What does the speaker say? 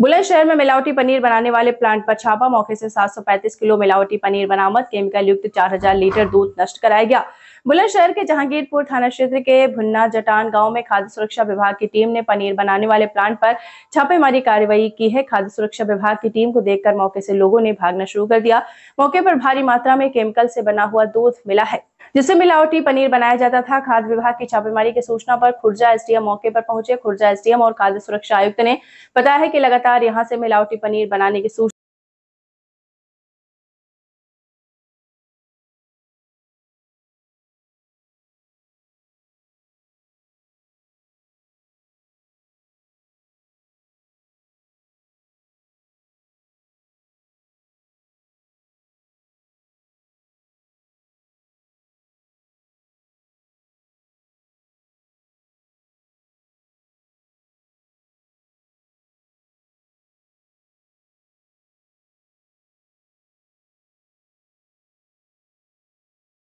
बुलंदशहर में मिलावटी पनीर बनाने वाले प्लांट पर छापा मौके से 735 किलो मिलावटी पनीर बरामद केमिकल युक्त 4000 लीटर दूध नष्ट कराया गया बुलंदशहर के जहांगीरपुर थाना क्षेत्र के भुन्ना जटान गांव में खाद्य सुरक्षा विभाग की टीम ने पनीर बनाने वाले प्लांट पर छापेमारी कार्रवाई की है खाद्य सुरक्षा विभाग की टीम को देखकर मौके से लोगों ने भागना शुरू कर दिया मौके पर भारी मात्रा में केमिकल से बना हुआ दूध मिला है जिससे मिलावटी पनीर बनाया जाता था खाद्य विभाग की छापेमारी की सूचना पर खुर्जा एसडीएम मौके पर पहुंचे खुर्जा एसडीएम और खाद्य सुरक्षा आयुक्त ने बताया है कि लगातार यहां से मिलावटी पनीर बनाने की सूचना